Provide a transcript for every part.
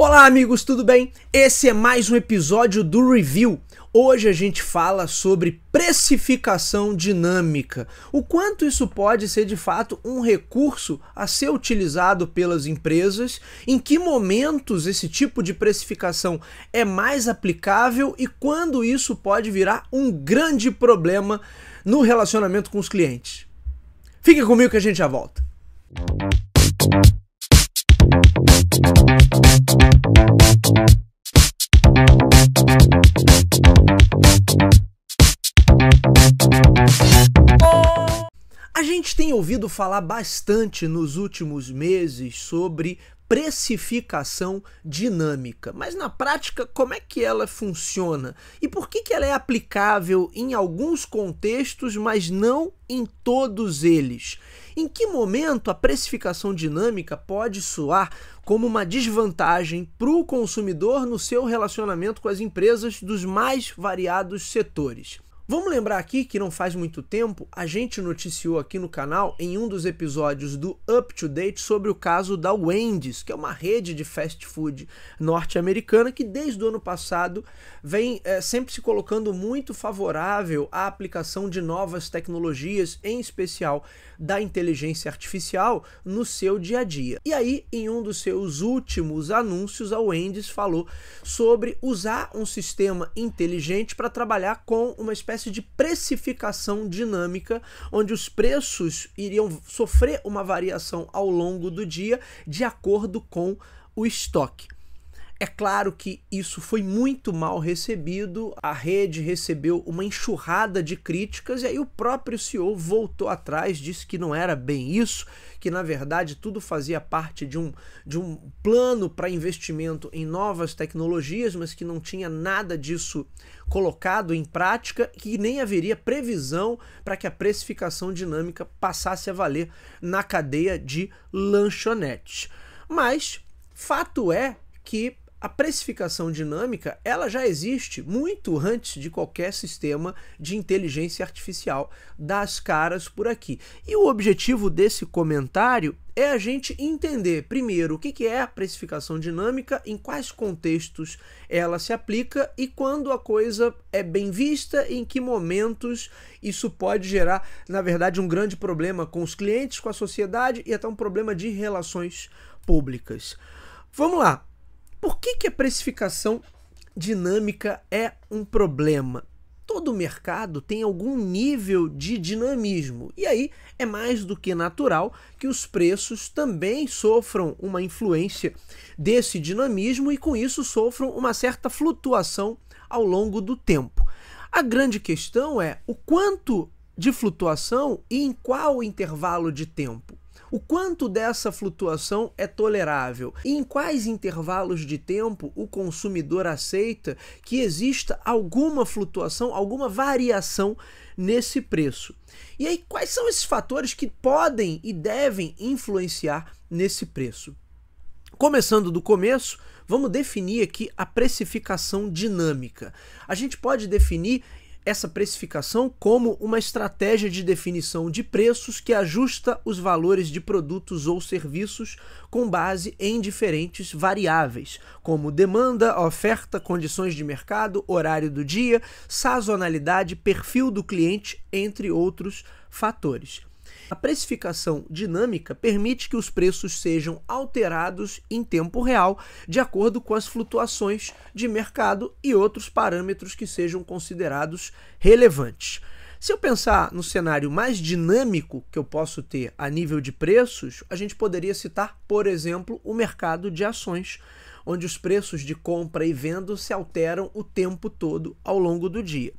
Olá, amigos, tudo bem? Esse é mais um episódio do Review. Hoje a gente fala sobre precificação dinâmica. O quanto isso pode ser de fato um recurso a ser utilizado pelas empresas, em que momentos esse tipo de precificação é mais aplicável e quando isso pode virar um grande problema no relacionamento com os clientes. Fique comigo que a gente já volta. Música A gente tem ouvido falar bastante nos últimos meses sobre precificação dinâmica. Mas na prática, como é que ela funciona? E por que, que ela é aplicável em alguns contextos, mas não em todos eles? Em que momento a precificação dinâmica pode soar como uma desvantagem para o consumidor no seu relacionamento com as empresas dos mais variados setores? Vamos lembrar aqui que não faz muito tempo a gente noticiou aqui no canal em um dos episódios do Up to Date sobre o caso da Wendy's, que é uma rede de fast food norte-americana que desde o ano passado vem é, sempre se colocando muito favorável à aplicação de novas tecnologias, em especial da inteligência artificial, no seu dia a dia. E aí, em um dos seus últimos anúncios, a Wendy's falou sobre usar um sistema inteligente para trabalhar com uma espécie espécie de precificação dinâmica, onde os preços iriam sofrer uma variação ao longo do dia de acordo com o estoque. É claro que isso foi muito mal recebido, a rede recebeu uma enxurrada de críticas, e aí o próprio CEO voltou atrás, disse que não era bem isso, que na verdade tudo fazia parte de um, de um plano para investimento em novas tecnologias, mas que não tinha nada disso colocado em prática, que nem haveria previsão para que a precificação dinâmica passasse a valer na cadeia de lanchonetes. Mas fato é que a precificação dinâmica ela já existe muito antes de qualquer sistema de inteligência artificial das caras por aqui. E o objetivo desse comentário é a gente entender, primeiro, o que é a precificação dinâmica, em quais contextos ela se aplica e quando a coisa é bem vista, em que momentos isso pode gerar, na verdade, um grande problema com os clientes, com a sociedade e até um problema de relações públicas. Vamos lá, por que, que a precificação dinâmica é um problema? Todo mercado tem algum nível de dinamismo, e aí é mais do que natural que os preços também sofram uma influência desse dinamismo e, com isso, sofram uma certa flutuação ao longo do tempo. A grande questão é o quanto de flutuação e em qual intervalo de tempo. O quanto dessa flutuação é tolerável e em quais intervalos de tempo o consumidor aceita que exista alguma flutuação, alguma variação nesse preço. E aí, quais são esses fatores que podem e devem influenciar nesse preço? Começando do começo, vamos definir aqui a precificação dinâmica. A gente pode definir essa precificação como uma estratégia de definição de preços que ajusta os valores de produtos ou serviços com base em diferentes variáveis, como demanda, oferta, condições de mercado, horário do dia, sazonalidade, perfil do cliente, entre outros fatores. A precificação dinâmica permite que os preços sejam alterados em tempo real, de acordo com as flutuações de mercado e outros parâmetros que sejam considerados relevantes. Se eu pensar no cenário mais dinâmico que eu posso ter a nível de preços, a gente poderia citar, por exemplo, o mercado de ações, onde os preços de compra e venda se alteram o tempo todo ao longo do dia.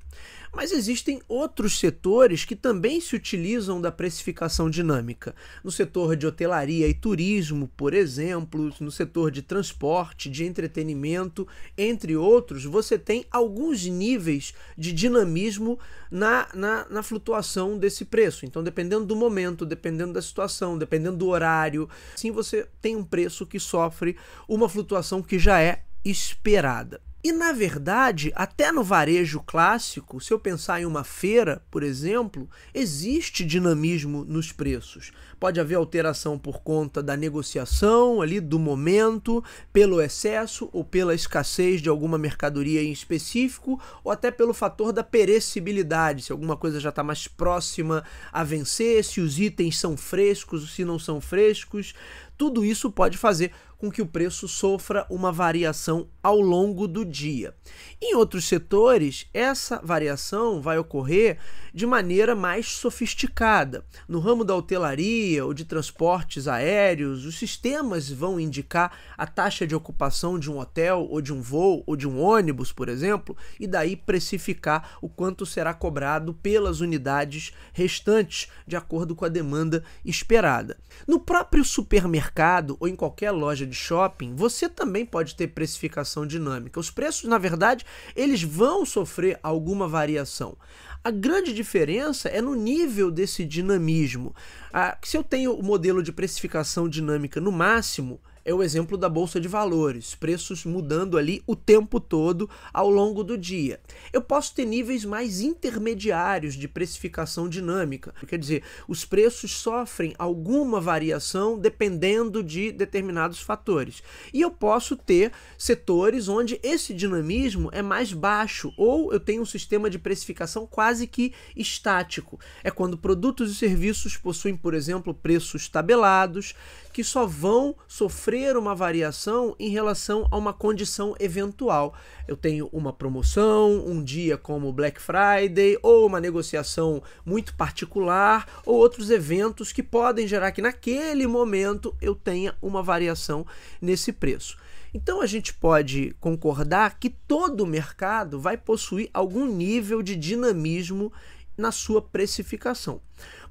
Mas existem outros setores que também se utilizam da precificação dinâmica. No setor de hotelaria e turismo, por exemplo, no setor de transporte, de entretenimento, entre outros, você tem alguns níveis de dinamismo na, na, na flutuação desse preço. Então, dependendo do momento, dependendo da situação, dependendo do horário, sim, você tem um preço que sofre uma flutuação que já é esperada. E na verdade, até no varejo clássico, se eu pensar em uma feira, por exemplo, existe dinamismo nos preços. Pode haver alteração por conta da negociação ali do momento, pelo excesso ou pela escassez de alguma mercadoria em específico, ou até pelo fator da perecibilidade, se alguma coisa já está mais próxima a vencer, se os itens são frescos ou se não são frescos. Tudo isso pode fazer com que o preço sofra uma variação ao longo do dia. Em outros setores, essa variação vai ocorrer de maneira mais sofisticada. No ramo da hotelaria ou de transportes aéreos, os sistemas vão indicar a taxa de ocupação de um hotel ou de um voo ou de um ônibus, por exemplo, e daí precificar o quanto será cobrado pelas unidades restantes, de acordo com a demanda esperada. No próprio supermercado ou em qualquer loja de shopping, você também pode ter precificação dinâmica. Os preços, na verdade, eles vão sofrer alguma variação. A grande diferença é no nível desse dinamismo. Ah, se eu tenho o modelo de precificação dinâmica no máximo, é o exemplo da bolsa de valores, preços mudando ali o tempo todo ao longo do dia. Eu posso ter níveis mais intermediários de precificação dinâmica, quer dizer, os preços sofrem alguma variação dependendo de determinados fatores. E eu posso ter setores onde esse dinamismo é mais baixo ou eu tenho um sistema de precificação quase que estático. É quando produtos e serviços possuem, por exemplo, preços tabelados que só vão sofrer sofrer uma variação em relação a uma condição eventual. Eu tenho uma promoção, um dia como Black Friday, ou uma negociação muito particular, ou outros eventos que podem gerar que naquele momento eu tenha uma variação nesse preço. Então a gente pode concordar que todo mercado vai possuir algum nível de dinamismo na sua precificação.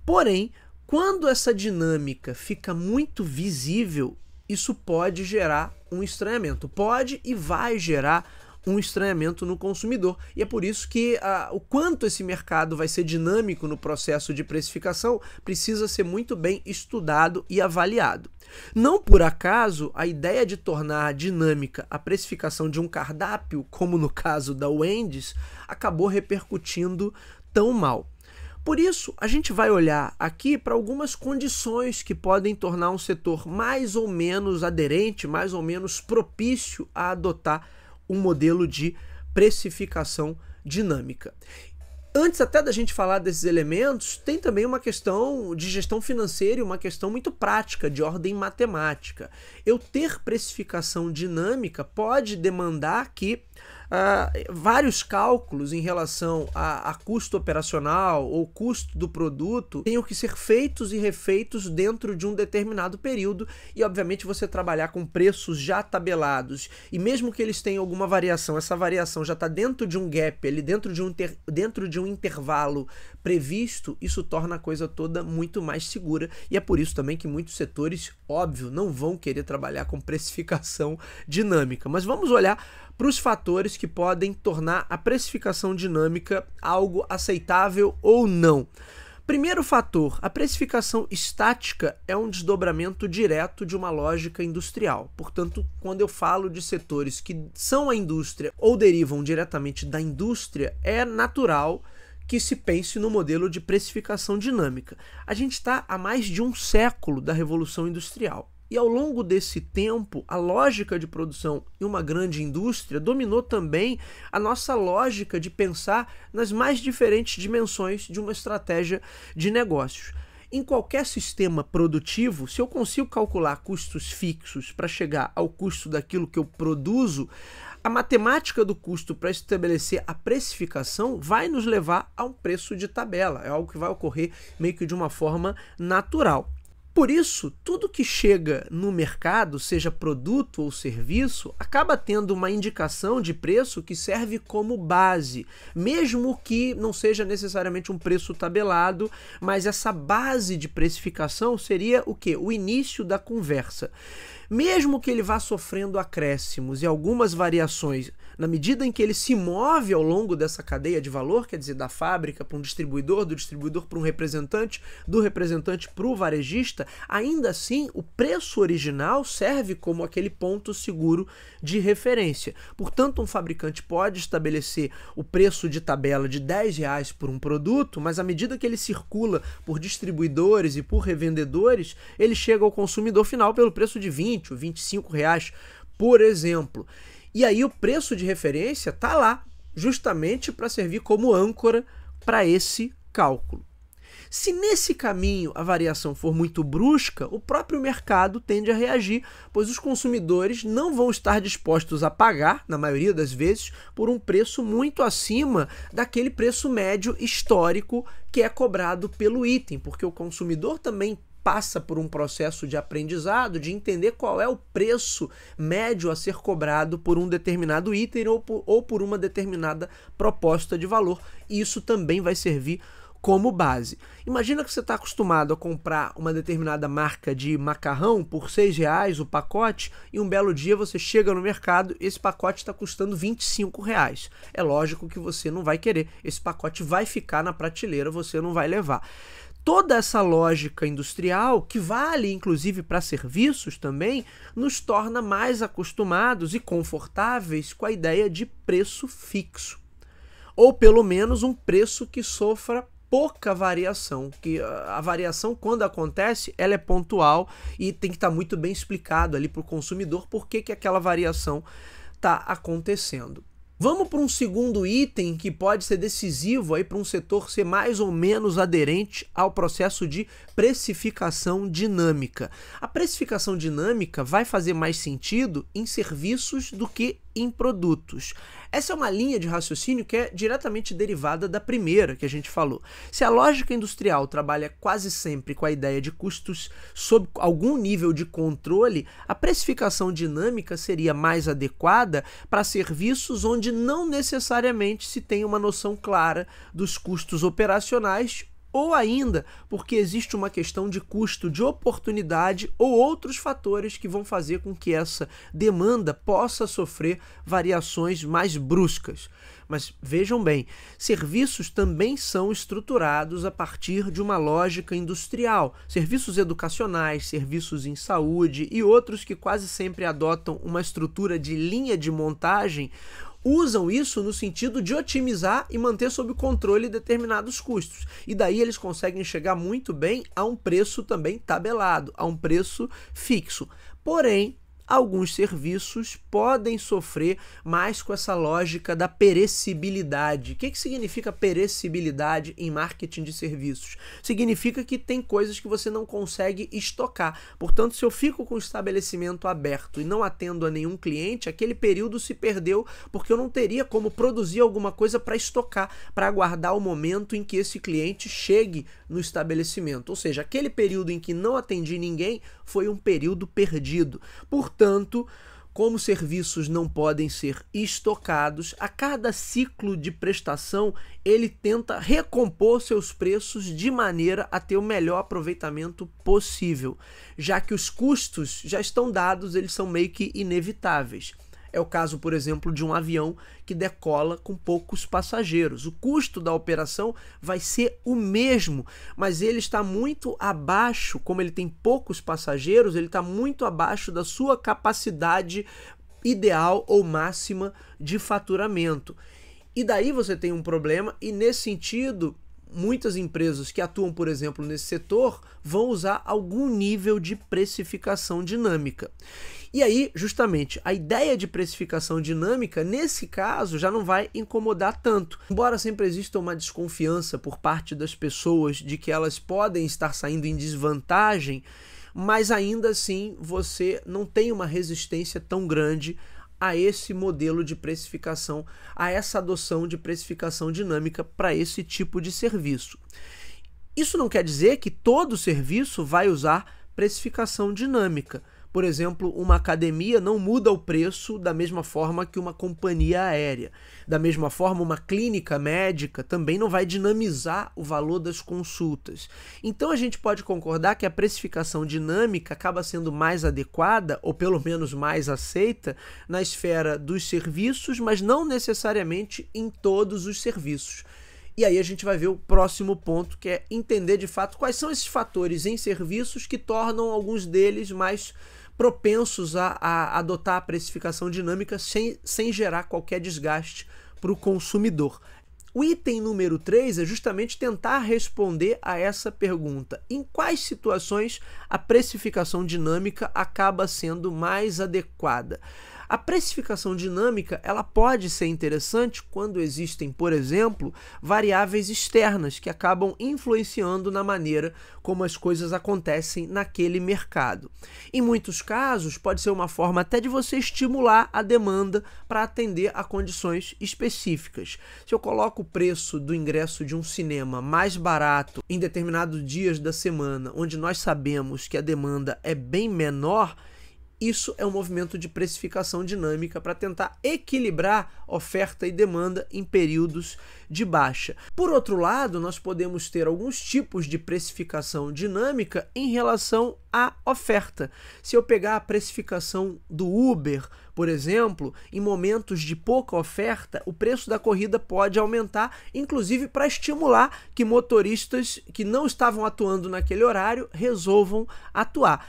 Porém, quando essa dinâmica fica muito visível, isso pode gerar um estranhamento. Pode e vai gerar um estranhamento no consumidor. E é por isso que ah, o quanto esse mercado vai ser dinâmico no processo de precificação precisa ser muito bem estudado e avaliado. Não por acaso, a ideia de tornar dinâmica a precificação de um cardápio, como no caso da Wendy's, acabou repercutindo tão mal. Por isso, a gente vai olhar aqui para algumas condições que podem tornar um setor mais ou menos aderente, mais ou menos propício a adotar um modelo de precificação dinâmica. Antes até da gente falar desses elementos, tem também uma questão de gestão financeira e uma questão muito prática, de ordem matemática. Eu ter precificação dinâmica pode demandar que uh, vários cálculos em relação a, a, custo operacional ou custo do produto tenham que ser feitos e refeitos dentro de um determinado período e, obviamente, você trabalhar com preços já tabelados. E mesmo que eles tenham alguma variação, essa variação já está dentro de um gap, ali dentro de um, dentro de um intervalo previsto, isso torna a coisa toda muito mais segura e é por isso também que muitos setores, óbvio, não vão querer trabalhar com precificação dinâmica. Mas vamos olhar para os fatores que podem tornar a precificação dinâmica algo aceitável ou não. Primeiro fator, a precificação estática é um desdobramento direto de uma lógica industrial. Portanto, quando eu falo de setores que são a indústria ou derivam diretamente da indústria, é natural que se pense no modelo de precificação dinâmica. A gente está há mais de um século da Revolução Industrial. E ao longo desse tempo, a lógica de produção em uma grande indústria dominou também a nossa lógica de pensar nas mais diferentes dimensões de uma estratégia de negócios. Em qualquer sistema produtivo, se eu consigo calcular custos fixos para chegar ao custo daquilo que eu produzo, a matemática do custo para estabelecer a precificação vai nos levar a um preço de tabela. É algo que vai ocorrer meio que de uma forma natural. Por isso, tudo que chega no mercado, seja produto ou serviço, acaba tendo uma indicação de preço que serve como base, mesmo que não seja necessariamente um preço tabelado, mas essa base de precificação seria o que? O início da conversa. Mesmo que ele vá sofrendo acréscimos e algumas variações na medida em que ele se move ao longo dessa cadeia de valor, quer dizer, da fábrica para um distribuidor, do distribuidor para um representante, do representante para o varejista, ainda assim o preço original serve como aquele ponto seguro de referência. Portanto, um fabricante pode estabelecer o preço de tabela de 10 reais por um produto, mas à medida que ele circula por distribuidores e por revendedores, ele chega ao consumidor final pelo preço de 20 ou 25 reais, por exemplo. E aí o preço de referência está lá, justamente para servir como âncora para esse cálculo. Se nesse caminho a variação for muito brusca, o próprio mercado tende a reagir, pois os consumidores não vão estar dispostos a pagar, na maioria das vezes, por um preço muito acima daquele preço médio histórico que é cobrado pelo item, porque o consumidor também passa por um processo de aprendizado, de entender qual é o preço médio a ser cobrado por um determinado item ou por, ou por uma determinada proposta de valor. E isso também vai servir como base. Imagina que você está acostumado a comprar uma determinada marca de macarrão por seis reais o pacote e um belo dia você chega no mercado e esse pacote está custando 25 reais. É lógico que você não vai querer, esse pacote vai ficar na prateleira, você não vai levar toda essa lógica industrial, que vale inclusive para serviços também, nos torna mais acostumados e confortáveis com a ideia de preço fixo. Ou pelo menos um preço que sofra pouca variação, que ah, a variação quando acontece, ela é pontual e tem que estar tá muito bem explicado ali para o consumidor por que, que aquela variação está acontecendo. Vamos para um segundo item que pode ser decisivo aí para um setor ser mais ou menos aderente ao processo de precificação dinâmica. A precificação dinâmica vai fazer mais sentido em serviços do que em produtos. Essa é uma linha de raciocínio que é diretamente derivada da primeira que a gente falou. Se a lógica industrial trabalha quase sempre com a ideia de custos sob algum nível de controle, a precificação dinâmica seria mais adequada para serviços onde não necessariamente se tem uma noção clara dos custos operacionais ou ainda porque existe uma questão de custo de oportunidade ou outros fatores que vão fazer com que essa demanda possa sofrer variações mais bruscas. Mas vejam bem, serviços também são estruturados a partir de uma lógica industrial. Serviços educacionais, serviços em saúde e outros que quase sempre adotam uma estrutura de linha de montagem usam isso no sentido de otimizar e manter sob controle determinados custos. E daí eles conseguem chegar muito bem a um preço também tabelado, a um preço fixo. Porém, alguns serviços podem sofrer mais com essa lógica da perecibilidade. O que, que significa perecibilidade em marketing de serviços? Significa que tem coisas que você não consegue estocar. Portanto, se eu fico com o estabelecimento aberto e não atendo a nenhum cliente, aquele período se perdeu porque eu não teria como produzir alguma coisa para estocar, para aguardar o momento em que esse cliente chegue no estabelecimento. Ou seja, aquele período em que não atendi ninguém foi um período perdido. Por Portanto, como serviços não podem ser estocados, a cada ciclo de prestação ele tenta recompor seus preços de maneira a ter o melhor aproveitamento possível, já que os custos já estão dados, eles são meio que inevitáveis. É o caso, por exemplo, de um avião que decola com poucos passageiros. O custo da operação vai ser o mesmo, mas ele está muito abaixo, como ele tem poucos passageiros, ele está muito abaixo da sua capacidade ideal ou máxima de faturamento. E daí você tem um problema, e nesse sentido, muitas empresas que atuam, por exemplo, nesse setor vão usar algum nível de precificação dinâmica. E aí, justamente, a ideia de precificação dinâmica, nesse caso, já não vai incomodar tanto. Embora sempre exista uma desconfiança por parte das pessoas de que elas podem estar saindo em desvantagem, mas ainda assim você não tem uma resistência tão grande a esse modelo de precificação, a essa adoção de precificação dinâmica para esse tipo de serviço. Isso não quer dizer que todo serviço vai usar precificação dinâmica por exemplo, uma academia não muda o preço da mesma forma que uma companhia aérea. Da mesma forma, uma clínica médica também não vai dinamizar o valor das consultas. Então a gente pode concordar que a precificação dinâmica acaba sendo mais adequada, ou pelo menos mais aceita, na esfera dos serviços, mas não necessariamente em todos os serviços. E aí a gente vai ver o próximo ponto, que é entender de fato quais são esses fatores em serviços que tornam alguns deles mais propensos a, a adotar a precificação dinâmica sem, sem gerar qualquer desgaste para o consumidor. O item número 3 é justamente tentar responder a essa pergunta: em quais situações a precificação dinâmica acaba sendo mais adequada? A precificação dinâmica ela pode ser interessante quando existem, por exemplo, variáveis externas que acabam influenciando na maneira como as coisas acontecem naquele mercado. Em muitos casos, pode ser uma forma até de você estimular a demanda para atender a condições específicas. Se eu coloco o preço do ingresso de um cinema mais barato em determinados dias da semana, onde nós sabemos que a demanda é bem menor, isso é um movimento de precificação dinâmica para tentar equilibrar oferta e demanda em períodos de baixa. Por outro lado, nós podemos ter alguns tipos de precificação dinâmica em relação à oferta. Se eu pegar a precificação do Uber, por exemplo, em momentos de pouca oferta, o preço da corrida pode aumentar, inclusive para estimular que motoristas que não estavam atuando naquele horário resolvam atuar.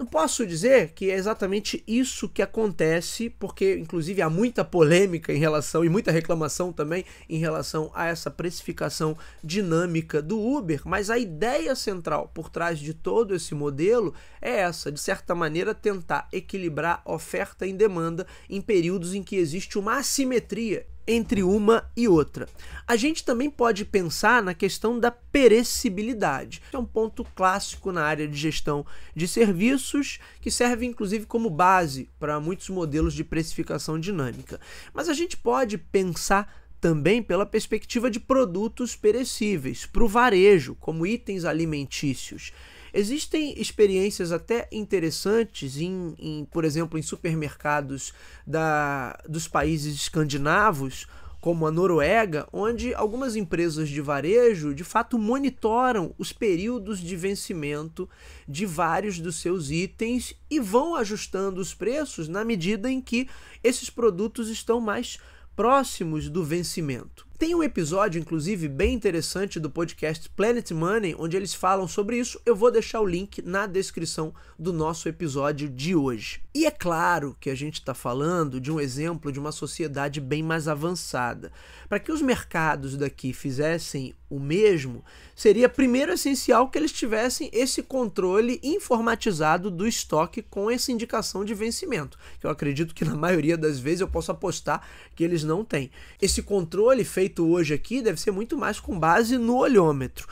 Não posso dizer que é exatamente isso que acontece, porque inclusive há muita polêmica em relação e muita reclamação também em relação a essa precificação dinâmica do Uber, mas a ideia central por trás de todo esse modelo é essa, de certa maneira tentar equilibrar oferta e demanda em períodos em que existe uma assimetria entre uma e outra. A gente também pode pensar na questão da perecibilidade, que é um ponto clássico na área de gestão de serviços, que serve inclusive como base para muitos modelos de precificação dinâmica. Mas a gente pode pensar também pela perspectiva de produtos perecíveis, para o varejo, como itens alimentícios. Existem experiências até interessantes, em, em por exemplo, em supermercados da, dos países escandinavos, como a Noruega, onde algumas empresas de varejo de fato monitoram os períodos de vencimento de vários dos seus itens e vão ajustando os preços na medida em que esses produtos estão mais próximos do vencimento. Tem um episódio, inclusive, bem interessante do podcast Planet Money, onde eles falam sobre isso. Eu vou deixar o link na descrição do nosso episódio de hoje. E é claro que a gente está falando de um exemplo de uma sociedade bem mais avançada. Para que os mercados daqui fizessem o mesmo, seria primeiro essencial que eles tivessem esse controle informatizado do estoque com essa indicação de vencimento, que eu acredito que na maioria das vezes eu posso apostar que eles não têm. Esse controle feito feito hoje aqui deve ser muito mais com base no olhômetro.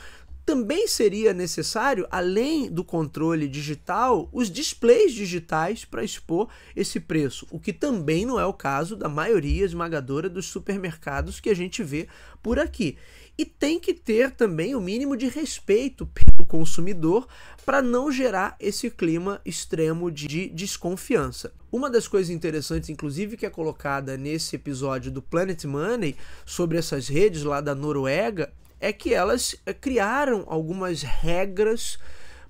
Também seria necessário, além do controle digital, os displays digitais para expor esse preço, o que também não é o caso da maioria esmagadora dos supermercados que a gente vê por aqui. E tem que ter também o mínimo de respeito pelo consumidor para não gerar esse clima extremo de desconfiança. Uma das coisas interessantes, inclusive, que é colocada nesse episódio do Planet Money sobre essas redes lá da Noruega, é que elas eh, criaram algumas regras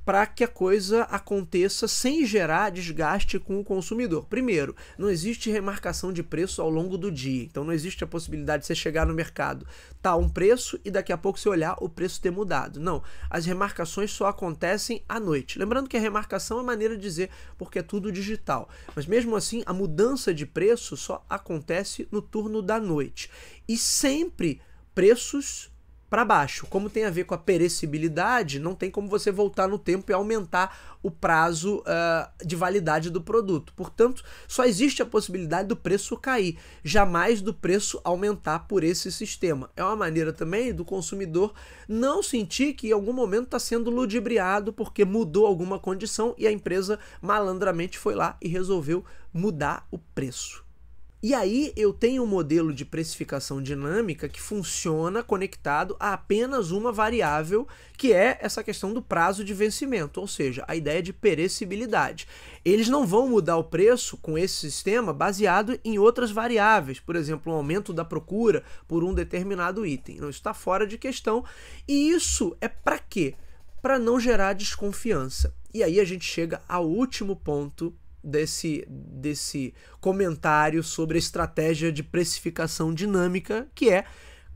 para que a coisa aconteça sem gerar desgaste com o consumidor. Primeiro, não existe remarcação de preço ao longo do dia, então não existe a possibilidade de você chegar no mercado, tá um preço e daqui a pouco você olhar o preço ter mudado. Não, as remarcações só acontecem à noite. Lembrando que a remarcação é maneira de dizer porque é tudo digital, mas mesmo assim a mudança de preço só acontece no turno da noite e sempre preços para baixo. Como tem a ver com a perecibilidade, não tem como você voltar no tempo e aumentar o prazo uh, de validade do produto. Portanto, só existe a possibilidade do preço cair, jamais do preço aumentar por esse sistema. É uma maneira também do consumidor não sentir que em algum momento está sendo ludibriado porque mudou alguma condição e a empresa malandramente foi lá e resolveu mudar o preço. E aí eu tenho um modelo de precificação dinâmica que funciona conectado a apenas uma variável, que é essa questão do prazo de vencimento, ou seja, a ideia de perecibilidade. Eles não vão mudar o preço com esse sistema baseado em outras variáveis, por exemplo, o um aumento da procura por um determinado item. Não está fora de questão. E isso é para quê? Para não gerar desconfiança. E aí a gente chega ao último ponto desse, desse comentário sobre a estratégia de precificação dinâmica, que é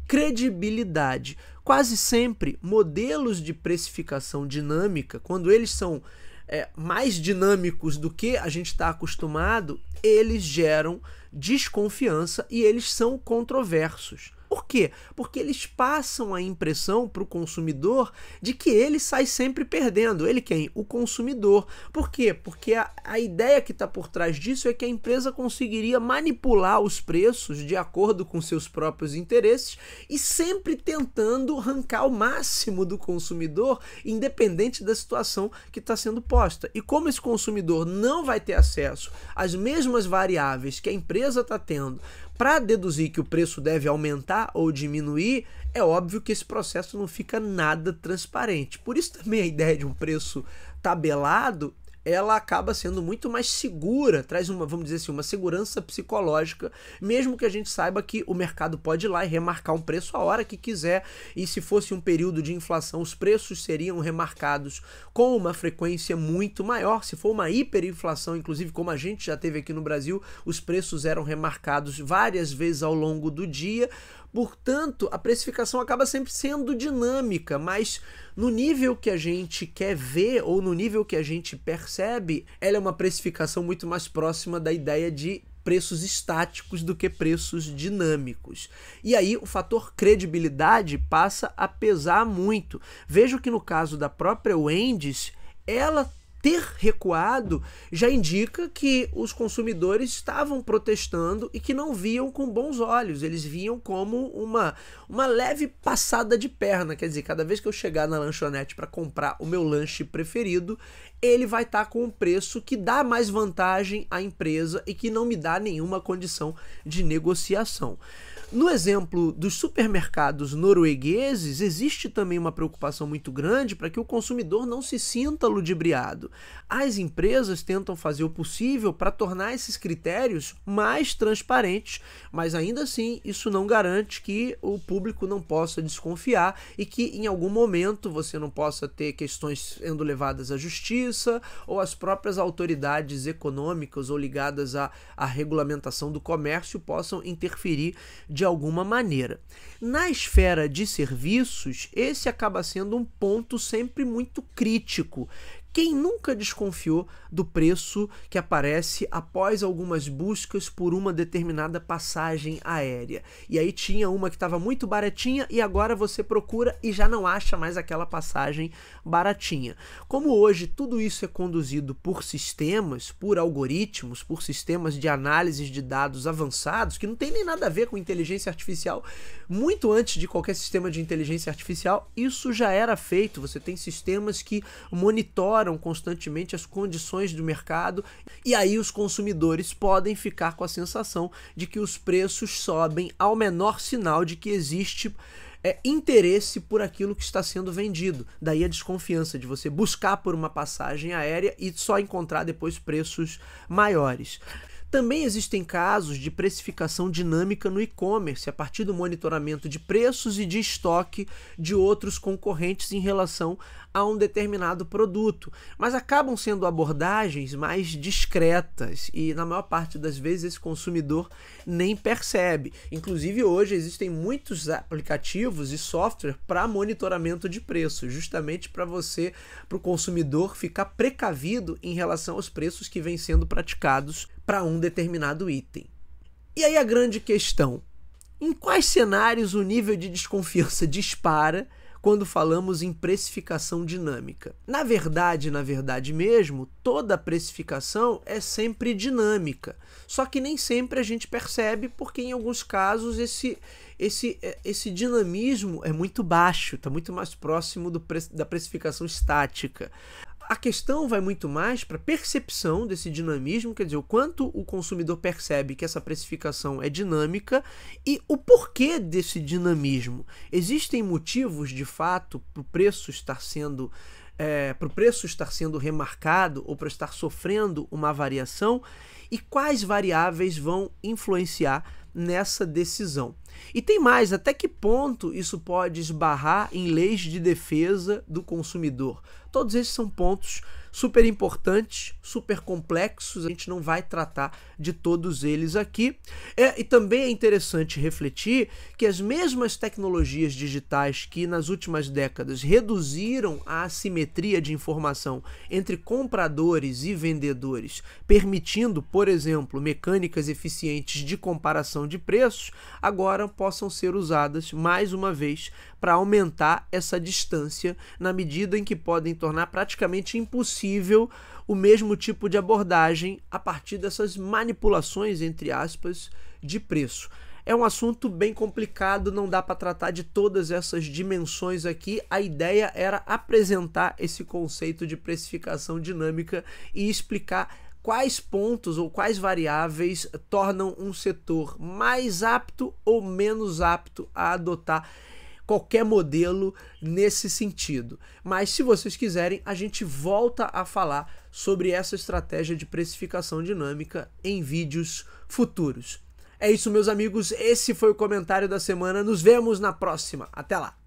credibilidade. Quase sempre, modelos de precificação dinâmica, quando eles são é, mais dinâmicos do que a gente está acostumado, eles geram desconfiança e eles são controversos. Por quê? Porque eles passam a impressão para o consumidor de que ele sai sempre perdendo. Ele quem? O consumidor. Por quê? Porque a, a ideia que está por trás disso é que a empresa conseguiria manipular os preços de acordo com seus próprios interesses e sempre tentando arrancar o máximo do consumidor, independente da situação que está sendo posta. E como esse consumidor não vai ter acesso às mesmas variáveis que a empresa está tendo para deduzir que o preço deve aumentar ou diminuir, é óbvio que esse processo não fica nada transparente. Por isso também a ideia de um preço tabelado ela acaba sendo muito mais segura, traz uma, vamos dizer assim, uma segurança psicológica, mesmo que a gente saiba que o mercado pode ir lá e remarcar um preço a hora que quiser, e se fosse um período de inflação, os preços seriam remarcados com uma frequência muito maior. Se for uma hiperinflação, inclusive como a gente já teve aqui no Brasil, os preços eram remarcados várias vezes ao longo do dia, Portanto, a precificação acaba sempre sendo dinâmica, mas no nível que a gente quer ver ou no nível que a gente percebe, ela é uma precificação muito mais próxima da ideia de preços estáticos do que preços dinâmicos. E aí o fator credibilidade passa a pesar muito. Vejo que no caso da própria Wendy's, ela ter recuado já indica que os consumidores estavam protestando e que não viam com bons olhos, eles viam como uma, uma leve passada de perna. Quer dizer, cada vez que eu chegar na lanchonete para comprar o meu lanche preferido, ele vai estar tá com um preço que dá mais vantagem à empresa e que não me dá nenhuma condição de negociação. No exemplo dos supermercados noruegueses, existe também uma preocupação muito grande para que o consumidor não se sinta ludibriado. As empresas tentam fazer o possível para tornar esses critérios mais transparentes, mas ainda assim isso não garante que o público não possa desconfiar e que em algum momento você não possa ter questões sendo levadas à justiça ou as próprias autoridades econômicas ou ligadas à, à regulamentação do comércio possam interferir de de alguma maneira. Na esfera de serviços, esse acaba sendo um ponto sempre muito crítico, quem nunca desconfiou do preço que aparece após algumas buscas por uma determinada passagem aérea? E aí tinha uma que estava muito baratinha e agora você procura e já não acha mais aquela passagem baratinha. Como hoje tudo isso é conduzido por sistemas, por algoritmos, por sistemas de análise de dados avançados, que não tem nem nada a ver com inteligência artificial, muito antes de qualquer sistema de inteligência artificial, isso já era feito. Você tem sistemas que monitoram melhoram constantemente as condições do mercado e aí os consumidores podem ficar com a sensação de que os preços sobem ao menor sinal de que existe é, interesse por aquilo que está sendo vendido. Daí a desconfiança de você buscar por uma passagem aérea e só encontrar depois preços maiores. Também existem casos de precificação dinâmica no e-commerce, a partir do monitoramento de preços e de estoque de outros concorrentes em relação a um determinado produto, mas acabam sendo abordagens mais discretas e, na maior parte das vezes, esse consumidor nem percebe. Inclusive, hoje existem muitos aplicativos e software para monitoramento de preços, justamente para você, para o consumidor, ficar precavido em relação aos preços que vêm sendo praticados para um determinado item. E aí a grande questão: em quais cenários o nível de desconfiança dispara quando falamos em precificação dinâmica? Na verdade, na verdade mesmo, toda precificação é sempre dinâmica. Só que nem sempre a gente percebe, porque em alguns casos esse esse, é, esse dinamismo é muito baixo, está muito mais próximo do, da precificação estática. A questão vai muito mais para a percepção desse dinamismo, quer dizer, o quanto o consumidor percebe que essa precificação é dinâmica e o porquê desse dinamismo. Existem motivos de fato para o preço estar sendo é, para o preço estar sendo remarcado ou para estar sofrendo uma variação e quais variáveis vão influenciar nessa decisão. E tem mais, até que ponto isso pode esbarrar em leis de defesa do consumidor? Todos esses são pontos super importantes, super complexos. A gente não vai tratar de todos eles aqui. É, e também é interessante refletir que as mesmas tecnologias digitais que nas últimas décadas reduziram a assimetria de informação entre compradores e vendedores, permitindo, por exemplo, mecânicas eficientes de comparação de preços, agora possam ser usadas mais uma vez para aumentar essa distância na medida em que podem tornar praticamente impossível o mesmo tipo de abordagem a partir dessas manipulações, entre aspas, de preço. É um assunto bem complicado, não dá para tratar de todas essas dimensões aqui. A ideia era apresentar esse conceito de precificação dinâmica e explicar quais pontos ou quais variáveis tornam um setor mais apto ou menos apto a adotar qualquer modelo nesse sentido. Mas se vocês quiserem, a gente volta a falar sobre essa estratégia de precificação dinâmica em vídeos futuros. É isso, meus amigos. Esse foi o comentário da semana. Nos vemos na próxima. Até lá!